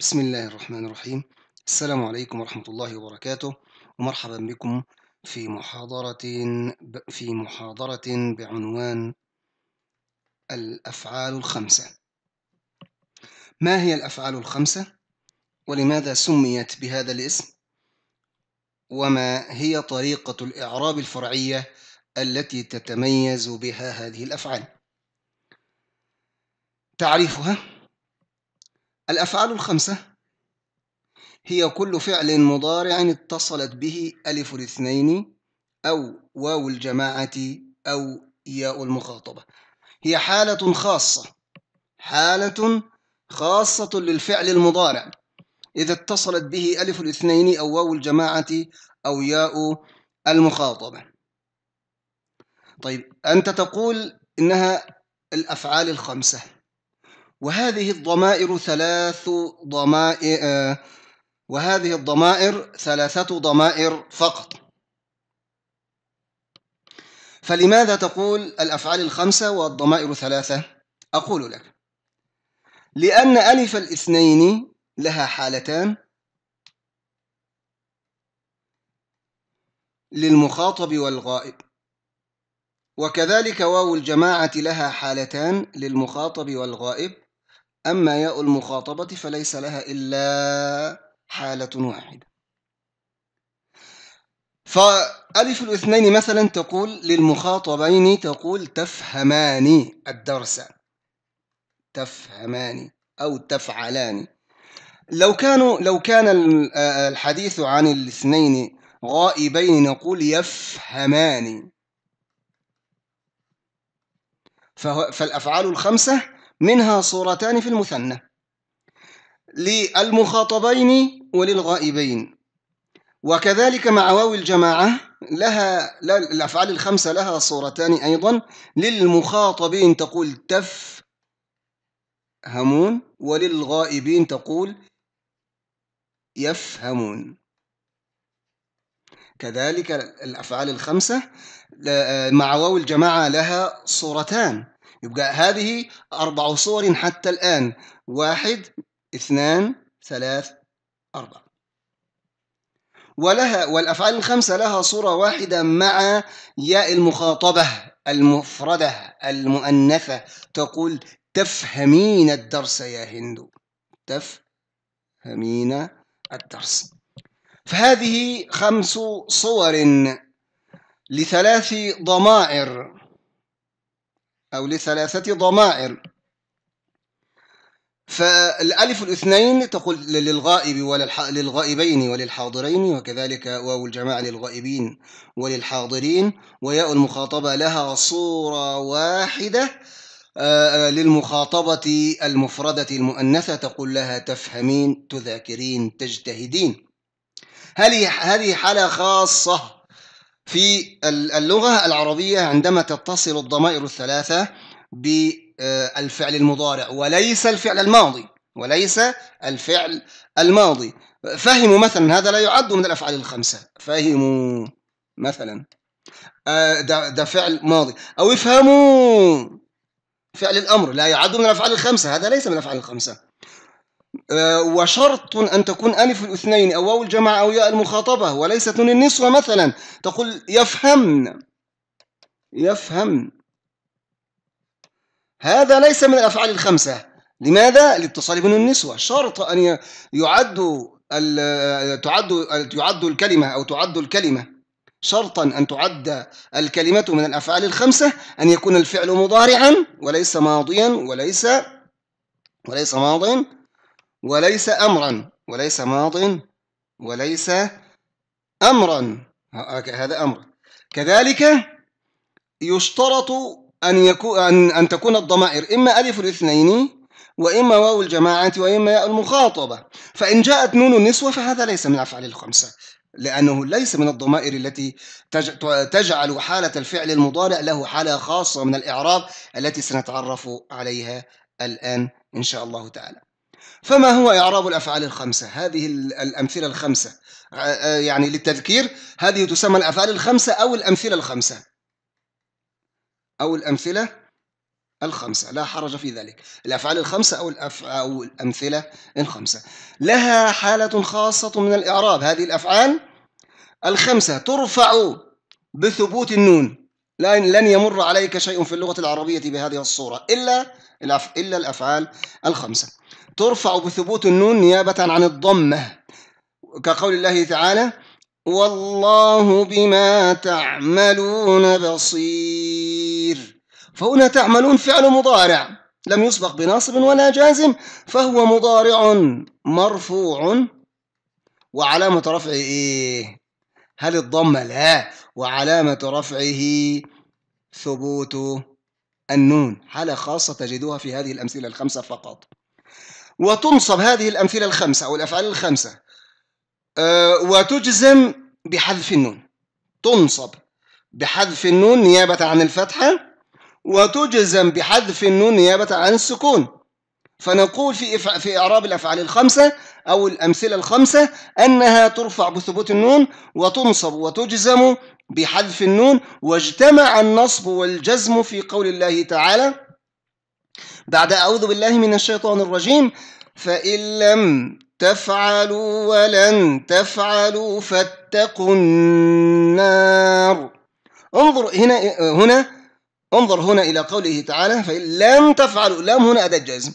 بسم الله الرحمن الرحيم السلام عليكم ورحمة الله وبركاته ومرحبا بكم في محاضرة في محاضرة بعنوان الأفعال الخمسة ما هي الأفعال الخمسة؟ ولماذا سميت بهذا الاسم؟ وما هي طريقة الإعراب الفرعية التي تتميز بها هذه الأفعال؟ تعريفها الأفعال الخمسة هي كل فعل مضارع اتصلت به ألف الاثنين أو واو الجماعة أو ياء المخاطبة هي حالة خاصة حالة خاصة للفعل المضارع إذا اتصلت به ألف الاثنين أو واو الجماعة أو ياء المخاطبة طيب أنت تقول إنها الأفعال الخمسة وهذه الضمائر ثلاث ضمائر آه، وهذه الضمائر ثلاثة ضمائر فقط فلماذا تقول الأفعال الخمسة والضمائر ثلاثة؟ أقول لك لأن ألف الاثنين لها حالتان للمخاطب والغائب وكذلك واو الجماعة لها حالتان للمخاطب والغائب أما ياء المخاطبة فليس لها إلا حالة واحدة فألف الاثنين مثلا تقول للمخاطبين تقول تفهمان الدرس تفهمان أو تفعلان لو كانوا لو كان الحديث عن الاثنين غائبين نقول يفهمان فالأفعال الخمسة منها صورتان في المثنى للمخاطبين وللغائبين وكذلك مع واو الجماعة لها الأفعال الخمسة لها صورتان أيضا للمخاطبين تقول تف همون وللغائبين تقول يفهمون كذلك الأفعال الخمسة مع واو الجماعة لها صورتان يبقى هذه أربع صور حتى الآن واحد اثنان ثلاث أربعة ولها والأفعال الخمسة لها صورة واحدة مع ياء المخاطبة المفردة المؤنثة تقول تفهمين الدرس يا هند تفهمين الدرس فهذه خمس صور لثلاث ضمائر أو لثلاثة ضمائر فالألف الاثنين تقول للغائب للغائبين وللحاضرين وكذلك واو الجماعة للغائبين وللحاضرين وياء المخاطبة لها صورة واحدة آه، للمخاطبة المفردة المؤنثة تقول لها تفهمين تذاكرين تجتهدين هذه هذه حالة خاصة في اللغة العربية عندما تتصل الضمائر الثلاثة بالفعل المضارع وليس الفعل الماضي وليس الفعل الماضي فهموا مثلا هذا لا يعد من الأفعال الخمسة فهموا مثلا آه، ده, ده فعل ماضي أو افهموا فعل الأمر لا يعد من الأفعال الخمسة هذا ليس من الأفعال الخمسة آه، وشرط أن تكون ألف الاثنين أو واو الجمع أو ياء المخاطبة وليست نون النسوة مثلا تقول يفهمن يفهم هذا ليس من الأفعال الخمسة لماذا؟ لاتصال بنون النسوة شرط أن يعد تعد تعد الكلمة أو تعد الكلمة شرطا أن تعد الكلمة من الأفعال الخمسة أن يكون الفعل مضارعا وليس ماضيا وليس وليس ماضيا وليس أمرا وليس ماض وليس أمرا هذا أمر كذلك يشترط أن يكون أن, أن تكون الضمائر إما ألف الاثنين وإما واو الجماعة وإما ياء المخاطبة فإن جاءت نون النسوة فهذا ليس من الأفعال الخمسة لأنه ليس من الضمائر التي تجعل حالة الفعل المضارع له حالة خاصة من الإعراب التي سنتعرف عليها الآن إن شاء الله تعالى فما هو إعراب الأفعال الخمسة هذه الأمثلة الخمسة آه، آه، يعني للتذكير هذه تسمى الأفعال الخمسة أو الأمثلة الخمسة أو الأمثلة الخمسة لا حرج في ذلك الأفعال الخمسة أو, الأف... أو الأمثلة الخمسة لها حالة خاصة من الإعراب هذه الأفعال الخمسة ترفع بثبوت النون لن يمر عليك شيء في اللغة العربية بهذه الصورة إلا الأف... إلا الأفعال الخمسة ترفع بثبوت النون نيابة عن الضمة كقول الله تعالى والله بما تعملون بصير فهنا تعملون فعل مضارع لم يسبق بناصب ولا جازم فهو مضارع مرفوع وعلامة رفعه إيه؟ هل الضمة؟ لا وعلامة رفعه ثبوت النون حالة خاصة تجدوها في هذه الأمثلة الخمسة فقط وتنصب هذه الأمثلة الخمسة أو الأفعال الخمسة آه، وتجزم بحذف النون تنصب بحذف النون نيابة عن الفتحة وتجزم بحذف النون نيابة عن السكون فنقول في في إعراب الأفعال الخمسة أو الأمثلة الخمسة أنها ترفع بثبوت النون وتنصب وتجزم بحذف النون واجتمع النصب والجزم في قول الله تعالى بعد أعوذ بالله من الشيطان الرجيم فإن لم تفعلوا ولن تفعلوا فاتقوا النار انظر هنا هنا انظر هنا إلى قوله تعالى فإن لم تفعلوا لم هنا أداة جزم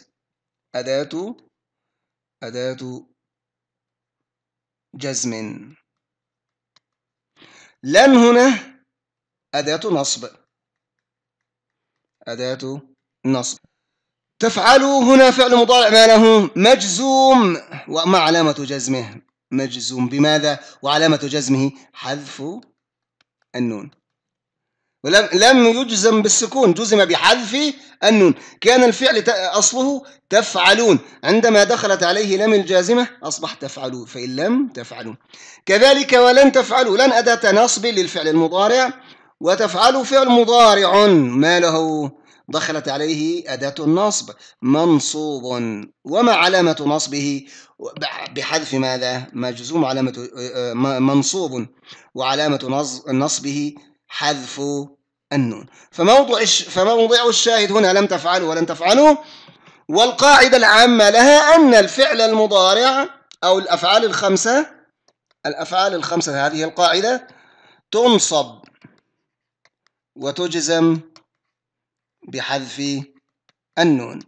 أداة أداة جزم لن هنا أداة نصب أداة نصب تفعلوا هنا فعل مضارع ما له مجزوم وما علامة جزمه مجزوم بماذا وعلامة جزمه حذف النون ولم لم يجزم بالسكون جزم بحذف النون كان الفعل أصله تفعلون عندما دخلت عليه لم الجازمة أصبح تفعلوا فإن لم تفعلوا كذلك ولن تفعلوا لن أداة نصب للفعل المضارع وتفعلوا فعل مضارع ما له دخلت عليه أداة النصب منصوب وما علامة نصبه بحذف ماذا مجزوم علامة آه، آه، منصوب وعلامة نصبه حذف النون فموضع فموضع الشاهد هنا لم تفعلوا ولن تفعلوا والقاعدة العامة لها أن الفعل المضارع أو الأفعال الخمسة الأفعال الخمسة هذه القاعدة تنصب وتجزم بحذف النون